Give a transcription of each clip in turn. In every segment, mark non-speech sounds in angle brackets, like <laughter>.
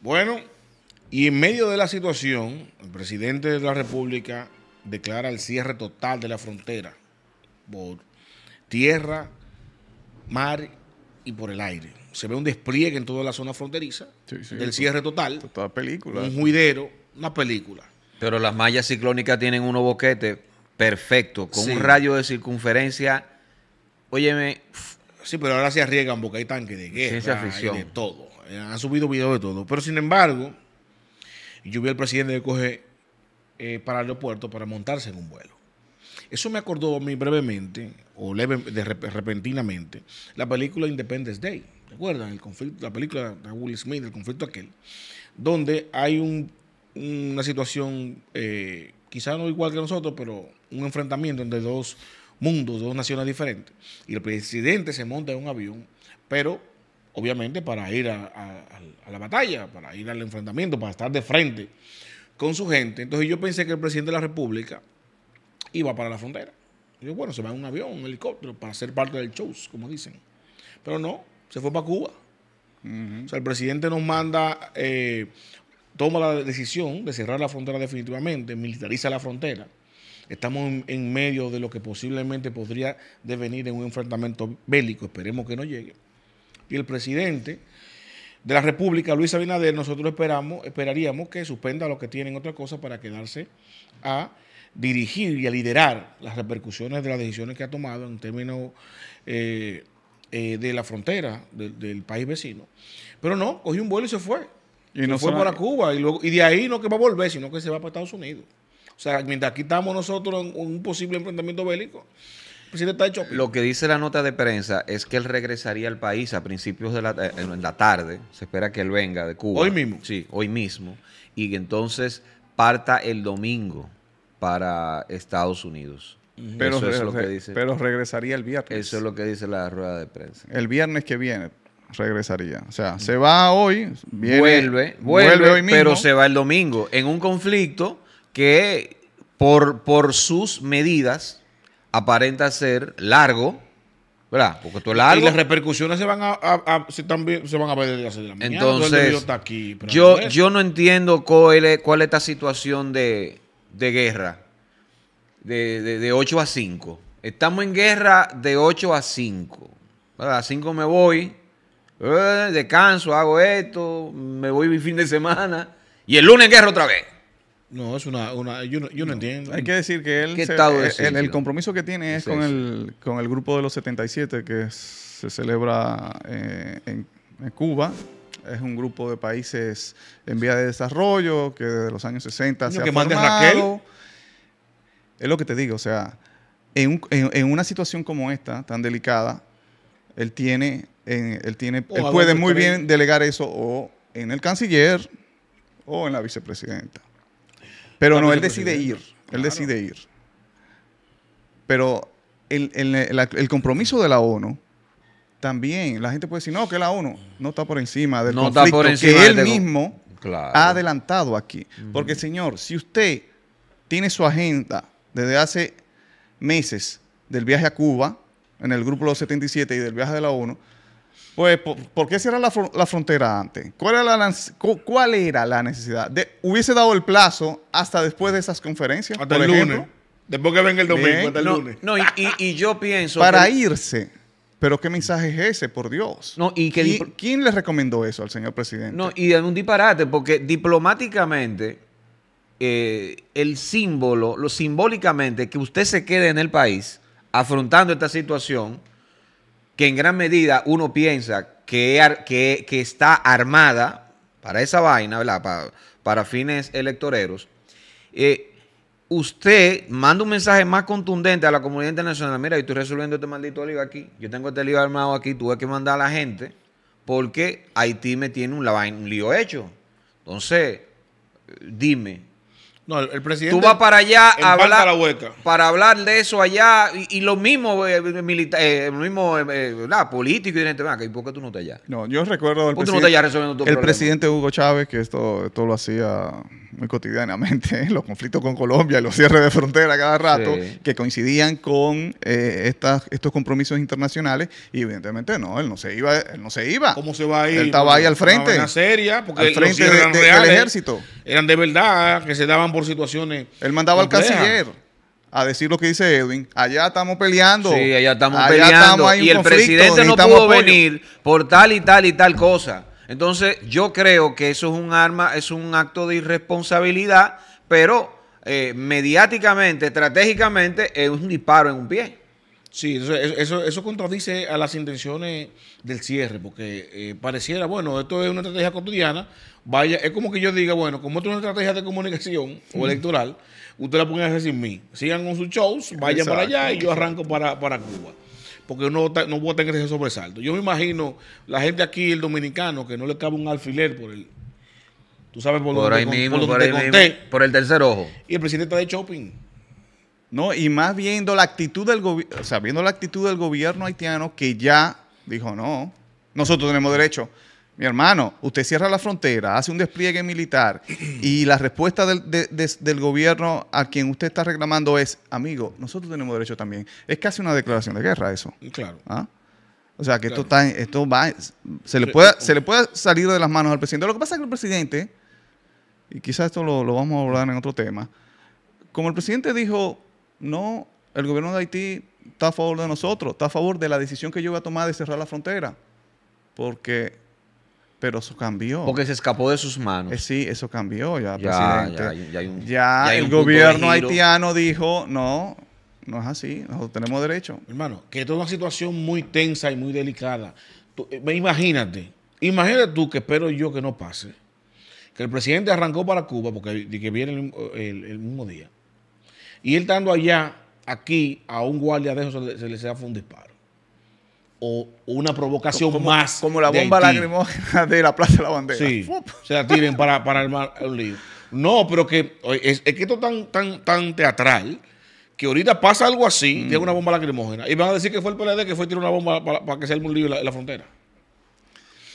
Bueno, y en medio de la situación, el presidente de la República declara el cierre total de la frontera por tierra, mar y por el aire. Se ve un despliegue en toda la zona fronteriza del cierre total. Toda película. Un juidero, una película. Pero las mallas ciclónicas tienen unos boquetes perfectos, con un rayo de circunferencia. Óyeme. Sí, pero ahora se arriesgan porque hay tanques de guerra, de todo. Eh, han subido videos de todo. Pero sin embargo, yo vi al presidente de coge eh, para el aeropuerto para montarse en un vuelo. Eso me acordó a mí brevemente, o leve, de repentinamente, la película Independence Day. ¿Recuerdan? El conflicto, la película de Will Smith, el conflicto aquel, donde hay una situación, eh, quizá no igual que nosotros, pero un enfrentamiento entre dos mundos, dos naciones diferentes. Y el presidente se monta en un avión, pero obviamente para ir a, la batalla, para ir al enfrentamiento, para estar de frente con su gente. Entonces yo pensé que el presidente de la República iba para la frontera. yo, bueno, se va en un avión, un helicóptero, para ser parte del show, como dicen. Pero no, se fue para Cuba. O sea, el presidente nos manda, eh, toma la decisión de cerrar la frontera definitivamente, militariza la frontera. Estamos en medio de lo que posiblemente podría devenir en un enfrentamiento bélico, esperemos que no llegue y el presidente de la República, Luis Abinader, nosotros esperamos, esperaríamos que suspenda lo que tienen otra cosa para quedarse a dirigir y a liderar las repercusiones de las decisiones que ha tomado en términos eh, eh, de la frontera del país vecino. Pero no, cogió un vuelo y se fue. Y no fue para Cuba y, y de ahí no que va a volver, sino que se va para Estados Unidos. O sea, mientras aquí estamos nosotros en un posible enfrentamiento bélico, pues, lo que dice la nota de prensa es que él regresaría al país a principios de la, eh, en la tarde. Se espera que él venga de Cuba. Hoy mismo. Sí, hoy mismo. Y entonces parta el domingo para Estados Unidos. Pero, Eso es lo que dice. pero regresaría el viernes. Eso es lo que dice la rueda de prensa. El viernes que viene regresaría. O sea, se va hoy, vuelve, vuelve, hoy mismo. Pero se va el domingo en un conflicto que por, por sus medidas aparenta ser largo, ¿verdad? Porque esto largo. Y las repercusiones se van a, ver desde de la mañana. Entonces, aquí, yo, no yo no entiendo cuál es, cuál es esta situación de, guerra, de, 8 a 5. Estamos en guerra de 8 a 5. A 5 me voy, eh, descanso, hago esto, me voy mi fin de semana y el lunes guerra otra vez. No, es una. una yo no, yo no, entiendo. Hay que decir que él. estado eh, el, compromiso que tiene es, con, el, con el grupo de los 77 que se celebra eh, en, Cuba. Es un grupo de países en vía de desarrollo que desde los años 60 se que ha Es lo que te digo, o sea, en, en, una situación como esta, tan delicada, él tiene, él tiene, él puede muy bien delegar eso o en el canciller o en la vicepresidenta. Pero no, él decide ir. Él decide ir. Pero el, compromiso de la ONU también, la gente puede decir, no, que la ONU no está por encima del conflicto que él este mismo ha adelantado aquí. Porque, señor, si usted tiene su agenda desde hace meses del viaje a Cuba, en el grupo 77 y del viaje de la ONU, pues, ¿por, qué cerrar la, frontera antes? ¿Cuál era la, necesidad? hubiese dado el plazo hasta después de esas conferencias. Hasta el lunes. Después que venga el domingo, hasta el lunes. No, y, yo pienso. Para irse. Pero qué mensaje es ese, por Dios. No, y ¿Quién le recomendó eso al señor presidente? No, y de un disparate, porque diplomáticamente, eh, el símbolo, lo simbólicamente, que usted se quede en el país afrontando esta situación que en gran medida uno piensa que, que, está armada para esa vaina, Para, fines electoreros, eh, usted manda un mensaje más contundente a la comunidad internacional. Mira, yo estoy resolviendo este maldito lío aquí. Yo tengo este lío armado aquí. Tuve que mandar a la gente porque Haití me tiene un, un lío hecho. Entonces, dime, no, el, presidente. Tú vas para allá a hablar, para hablar de eso allá y, lo mismo eh, eh, mismo eh, político y gente por qué tú no estás allá? No, yo recuerdo qué presidente, el presidente Hugo Chávez que esto, lo hacía muy cotidianamente, <laughs> los conflictos con Colombia, los cierres de frontera cada rato, que coincidían con estas, estos compromisos internacionales y evidentemente no, él no se iba, él no se iba. ¿Cómo se va a ir? Él estaba ahí al frente. Una seria, porque al frente del ejército. Eran de verdad que se daban por situaciones. Él mandaba al canciller a decir lo que dice Edwin. Allá estamos peleando. Sí, allá estamos peleando. y el presidente no pudo venir por tal y tal y tal cosa. Entonces, yo creo que eso es un arma, es un acto de irresponsabilidad, pero eh, mediáticamente, estratégicamente, es un disparo en un pie. Sí, eso, contradice a las intenciones del cierre, porque eh, pareciera, bueno, esto es una estrategia cotidiana, vaya, es como que yo diga, bueno, como esto es una estrategia de comunicación o electoral, usted la pongan a hacer sin mí. Sigan con sus shows, vayan para allá y yo arranco para, Cuba. Porque no, no voy a tener ese sobresalto. Yo me imagino la gente aquí, el dominicano, que no le cabe un alfiler por el. Tú sabes por, por, mismo, por, conté. por el tercer ojo. Y el presidente está de shopping. No, y más viendo la actitud del gobierno, sabiendo la actitud del gobierno haitiano que ya dijo, no, nosotros tenemos derecho. Mi hermano, usted cierra la frontera, hace un despliegue militar y la respuesta del, gobierno a quien usted está reclamando es, amigo, nosotros tenemos derecho también. Es casi una declaración de guerra eso. Claro. ¿Ah? O sea, que esto, está, esto va, se le, puede, se le salir de las manos al presidente. Lo que pasa es que el presidente, y quizás esto lo, lo vamos a abordar en otro tema, como el presidente dijo, no, el gobierno de Haití está a favor de nosotros, está a favor de la decisión que yo voy a tomar de cerrar la frontera, porque pero eso cambió. Porque se escapó de sus manos. Eh, sí, eso cambió ya, el gobierno haitiano dijo, no, no es así, nosotros tenemos derecho. Hermano, que esto es una situación muy tensa y muy delicada. Eh, imagínate, imagínate tú que espero yo que no pase, que el presidente arrancó para Cuba, porque que viene el, mismo día, y él estando allá, aquí, a un guardia de eso se le, se hace un disparo o una provocación más. Como la bomba lacrimógena <laughs> de la Plaza de la Bandera. se la tiren para, armar un lío. No, pero que es, que esto tan, tan, tan teatral que ahorita pasa algo así, de una bomba lacrimógena, y van a decir que fue el PLD que fue tiró una bomba para, que se arme un lío en la, frontera.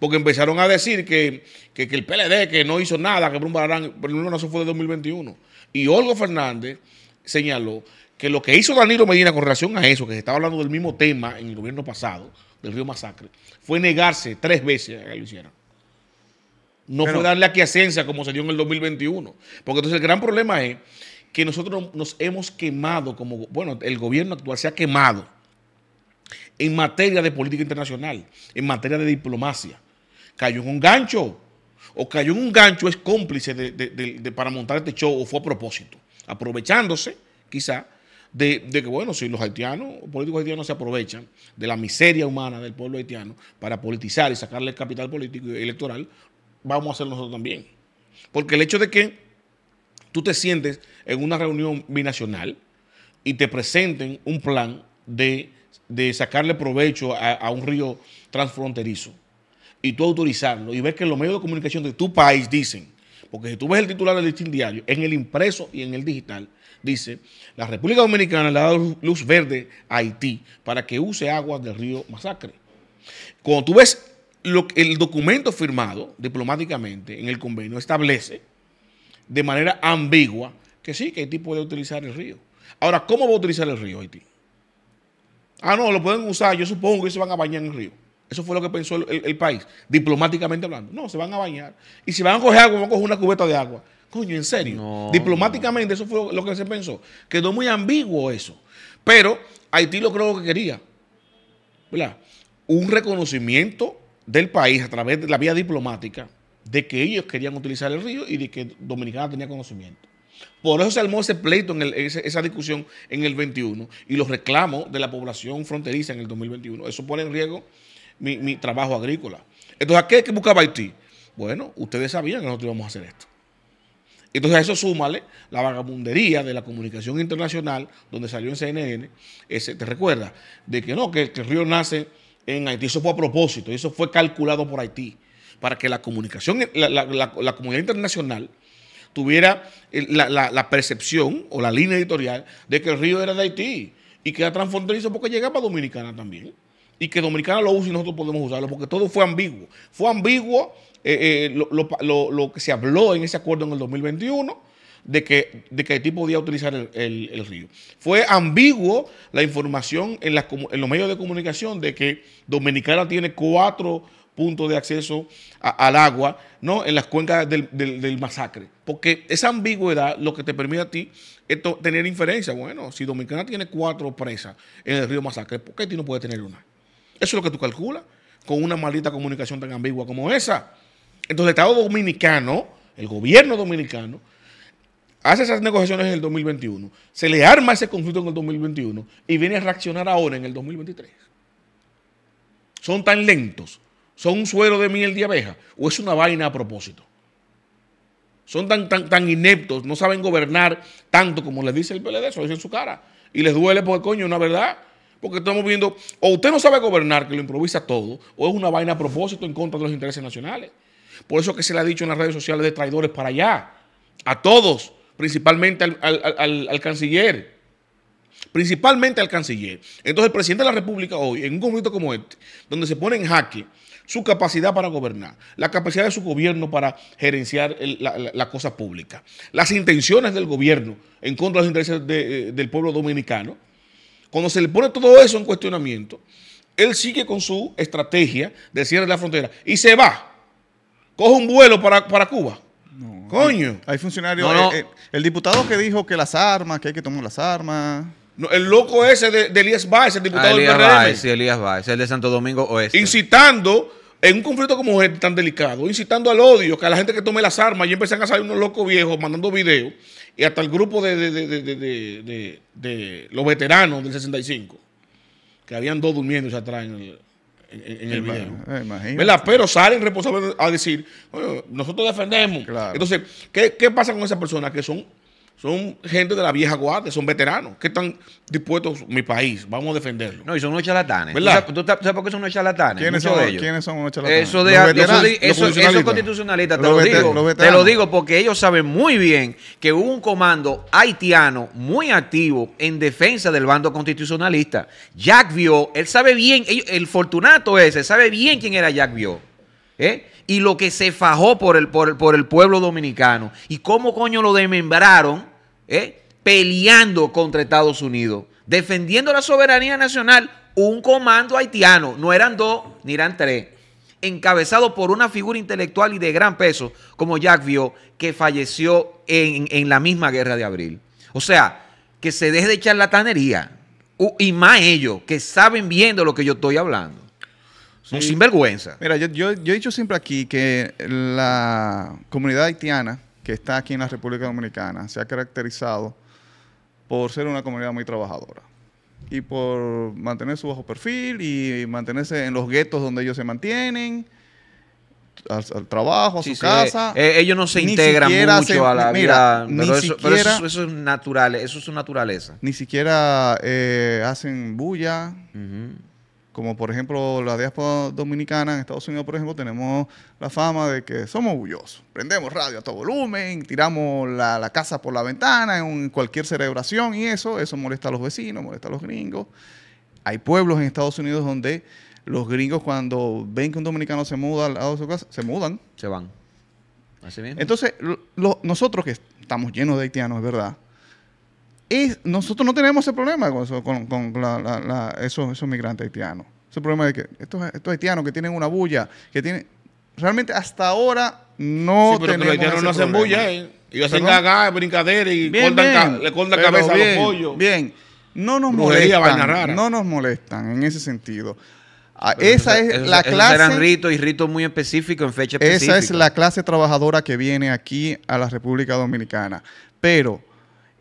Porque empezaron a decir que, que, que el PLD que no hizo nada, que Bruno pero no, eso fue de 2021. Y Olgo Fernández señaló que lo que hizo Danilo Medina con relación a eso, que se estaba hablando del mismo tema en el gobierno pasado, del río Masacre, fue negarse tres veces a que lo hicieran. No fue darle aquiescencia como se dio en el 2021. Porque entonces el gran problema es que nosotros nos hemos quemado, como, bueno, el gobierno actual se ha quemado en materia de política internacional, en materia de diplomacia. Cayó en un gancho. O cayó en un gancho, es cómplice para montar este show, o fue a propósito, aprovechándose, quizá, de, que, bueno, si los haitianos, políticos haitianos se aprovechan de la miseria humana del pueblo haitiano para politizar y sacarle el capital político y electoral, vamos a hacer nosotros también. Porque el hecho de que tú te sientes en una reunión binacional y te presenten un plan de, sacarle provecho a, a un río transfronterizo y tú autorizarlo y ver que los medios de comunicación de tu país dicen porque si tú ves el titular del diario, en el impreso y en el digital, dice, la República Dominicana le ha dado luz verde a Haití para que use aguas del río Masacre. Cuando tú ves el documento firmado diplomáticamente en el convenio, establece de manera ambigua que sí, que Haití puede utilizar el río. Ahora, ¿cómo va a utilizar el río Haití? Ah, no, lo pueden usar, yo supongo que se van a bañar en el río. Eso fue lo que pensó el, país, diplomáticamente hablando. No, se van a bañar. Y si van a coger agua, van a coger una cubeta de agua. Coño, en serio. diplomáticamente eso fue lo que se pensó. Quedó muy ambiguo eso. Pero Haití lo creo que quería. Un reconocimiento del país a través de la vía diplomática de que ellos querían utilizar el río y de que Dominicana tenía conocimiento. Por eso se armó ese pleito, en esa discusión en el 21 y los reclamos de la población fronteriza en el 2021. Eso pone en riesgo mi, trabajo agrícola. Entonces, ¿a qué, que buscaba Haití? Bueno, ustedes sabían que nosotros íbamos a hacer esto. Entonces a eso súmale la vagabundería de la comunicación internacional, donde salió en CNN, ese, ¿te recuerda De que no, que, el río nace en Haití. Eso fue a propósito, eso fue calculado por Haití, para que la comunicación, la, comunidad internacional tuviera eh, la, percepción o la línea editorial de que el río era de Haití y que era transfronterizo porque llegaba a Dominicana también y que Dominicana lo use y nosotros podemos usarlo, porque todo fue ambiguo. Fue ambiguo eh, eh, lo, que se habló en ese acuerdo en el 2021 de que, de que Haití podía utilizar el, río. Fue ambiguo la información en, las, en los medios de comunicación de que Dominicana tiene cuatro puntos de acceso al agua, ¿no? En las cuencas del, masacre. Porque esa ambigüedad lo que te permite a ti es tener inferencia. Bueno, si Dominicana tiene cuatro presas en el río masacre, ¿por qué Haití no puede tener una? Eso es lo que tú calculas con una maldita comunicación tan ambigua como esa. Entonces, el Estado dominicano, el gobierno dominicano, hace esas negociaciones en el 2021, se le arma ese conflicto en el 2021 y viene a reaccionar ahora en el 2023. Son tan lentos, son un suero de miel de abeja o es una vaina a propósito. Son tan, tan, tan ineptos, no saben gobernar tanto como les dice el PLD, eso lo dice en su cara. Y les duele el coño, una verdad porque estamos viendo, o usted no sabe gobernar, que lo improvisa todo, o es una vaina a propósito en contra de los intereses nacionales. Por eso que se le ha dicho en las redes sociales de traidores para allá, a todos, principalmente al, canciller principalmente al canciller. Entonces el presidente de la República hoy, en un momento como este, donde se pone en jaque su capacidad para gobernar, la capacidad de su gobierno para gerenciar la, cosa pública, las intenciones del gobierno en contra de los intereses eh, del pueblo dominicano, cuando se le pone todo eso en cuestionamiento, él sigue con su estrategia de cierre de la frontera y se va. Coge un vuelo para, Cuba. Coño. Hay, funcionarios. Eh, eh, el diputado que dijo que las armas, que hay que tomar las armas. el loco ese de, Elías Valls, el diputado del PRM. Elías Baez, el de Santo Domingo Oeste. Incitando en un conflicto como este tan delicado, incitando al odio, que a la gente que tome las armas, y empiezan a salir unos locos viejos mandando videos, y hasta el grupo de, los veteranos del 65, que habían dos durmiendo ya atrás en el, en, eh, Pero salen responsables a decir, nosotros defendemos. Entonces, ¿qué, ¿qué, pasa con esas personas que son son gente de la vieja guardia, son veteranos que están dispuestos, mi país, vamos a defenderlo. No, y son unos charlatanes. ¿Verdad? ¿Tú, sabes, por qué son unos charlatanes? ¿Quiénes, son, ellos? ¿quiénes son unos charlatanes? Eso de, eso, constitucionalistas, te lo digo. Te lo digo porque ellos saben muy bien que hubo un comando haitiano muy activo en defensa del bando constitucionalista. Jack vio, él sabe bien, el fortunato ese, sabe bien quién era Jack vio. ¿Eh? Y lo que se fajó por el, por, por el pueblo dominicano. Y cómo coño lo desmembraron ¿eh? peleando contra Estados Unidos, defendiendo la soberanía nacional, un comando haitiano, no eran dos ni eran tres, encabezado por una figura intelectual y de gran peso, como Jack vio, que falleció en, la misma guerra de abril. O sea, que se deje de echar tanería, y más ellos, que saben bien de lo que yo estoy hablando. Sin vergüenza. Mira, yo he dicho siempre aquí que la comunidad haitiana que está aquí en la República Dominicana se ha caracterizado por ser una comunidad muy trabajadora y por mantener su bajo perfil y mantenerse en los guetos donde ellos se mantienen. Al, trabajo, a su casa. Eh, eh, ellos no se integran mucho a la mira, eso, es natural, eso es su naturaleza. Ni siquiera eh, hacen bulla como por ejemplo la diáspora dominicana en Estados Unidos, por ejemplo, tenemos la fama de que somos orgullosos. Prendemos radio a todo volumen, tiramos la, casa por la ventana en cualquier celebración y eso, eso molesta a los vecinos, molesta a los gringos. Hay pueblos en Estados Unidos donde los gringos cuando ven que un dominicano se muda al lado de su casa, se mudan. Se van. Entonces, nosotros que estamos llenos de haitianos, es verdad, nosotros no tenemos ese problema con, con, esos, migrantes haitianos. Ese problema de que estos, estos, haitianos que tienen una bulla, que tienen... Realmente hasta ahora no tenemos no hacen bulla, eh. hacen cagar brincadera y le cortan, le cabeza a los pollos. Bien, no nos molestan. No nos molestan en ese sentido. Ah, esa es la clase. Eran ritos y ritos muy específico, en fecha específica. Esa es la clase trabajadora que viene aquí a la República Dominicana. Pero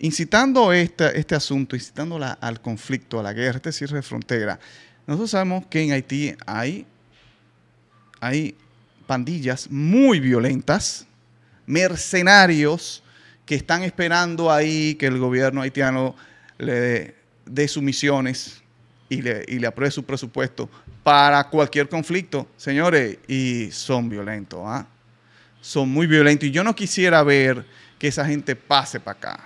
Incitando este, asunto, incitándola al conflicto, a la guerra, este cierre de frontera, nosotros sabemos que en Haití hay, hay pandillas muy violentas, mercenarios que están esperando ahí que el gobierno haitiano le dé sumisiones y le, y le apruebe su presupuesto para cualquier conflicto, señores, y son violentos, ¿ah? Son muy violentos y yo no quisiera ver que esa gente pase para acá.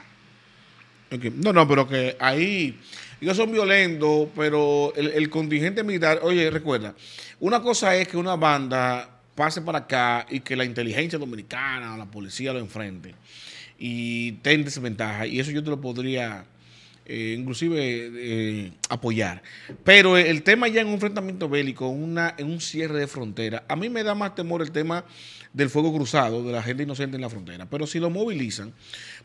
No, no, pero que ahí ellos son violentos, pero el, contingente militar, oye, recuerda, una cosa es que una banda pase para acá y que la inteligencia dominicana o la policía lo enfrente y ten desventaja, y eso yo te lo podría eh, inclusive eh, apoyar. Pero el tema ya en un enfrentamiento bélico, una, en un cierre de frontera, a mí me da más temor el tema del fuego cruzado, de la gente inocente en la frontera, pero si lo movilizan,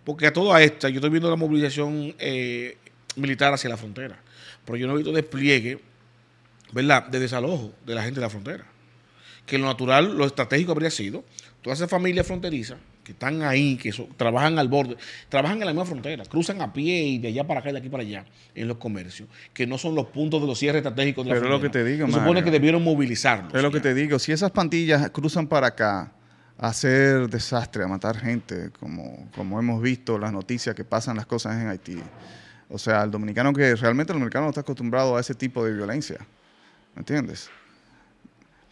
porque a toda esta, yo estoy viendo la movilización eh, militar hacia la frontera, pero yo no he visto despliegue, ¿verdad?, de desalojo de la gente de la frontera. Que lo natural, lo estratégico habría sido, todas esas familias fronterizas que están ahí, que trabajan al borde, trabajan en la misma frontera, cruzan a pie y de allá para acá y de aquí para allá en los comercios, que no son los puntos de los cierres estratégicos de la frontera. Pero lo que te digo, Se supone que debieron movilizarlos. Es lo que te digo, si esas pantillas cruzan para acá, hacer desastre, a matar gente, como, como hemos visto las noticias que pasan las cosas en Haití. O sea, el dominicano que realmente el dominicano no está acostumbrado a ese tipo de violencia. ¿Me entiendes?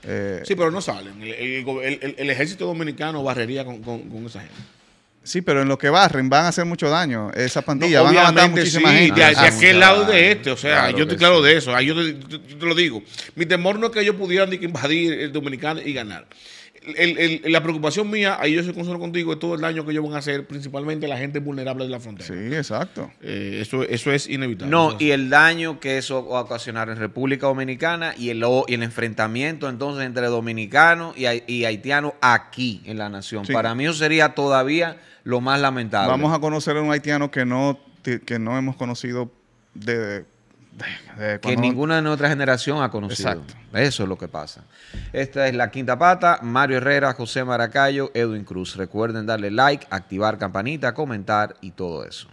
Eh, sí, pero no salen. El, ejército dominicano barrería con, esa gente. Sí, pero en lo que barren van a hacer mucho daño. Esa pandilla van a matar muchísima gente. De, ah, lado de este, o sea, yo estoy claro de eso. Yo yo te, lo digo. Mi temor no es que ellos pudieran invadir el dominicano y ganar la preocupación mía, ahí yo soy consuelo contigo, es todo el daño que ellos van a hacer, principalmente a la gente vulnerable de la frontera. Sí, exacto. Eh, eso, eso es inevitable. No, y el daño que eso va a ocasionar en República Dominicana y el, y el enfrentamiento entonces entre dominicanos y, haitianos aquí en la nación. Para mí eso sería todavía lo más lamentable. Vamos a conocer a un haitiano que no, que no hemos conocido desde que ninguna de nuestra generación ha conocido. Eso es lo que pasa. Esta es La Quinta Pata, Mario Herrera, José Maracayo, Edwin Cruz. Recuerden darle like, activar campanita, comentar y todo eso.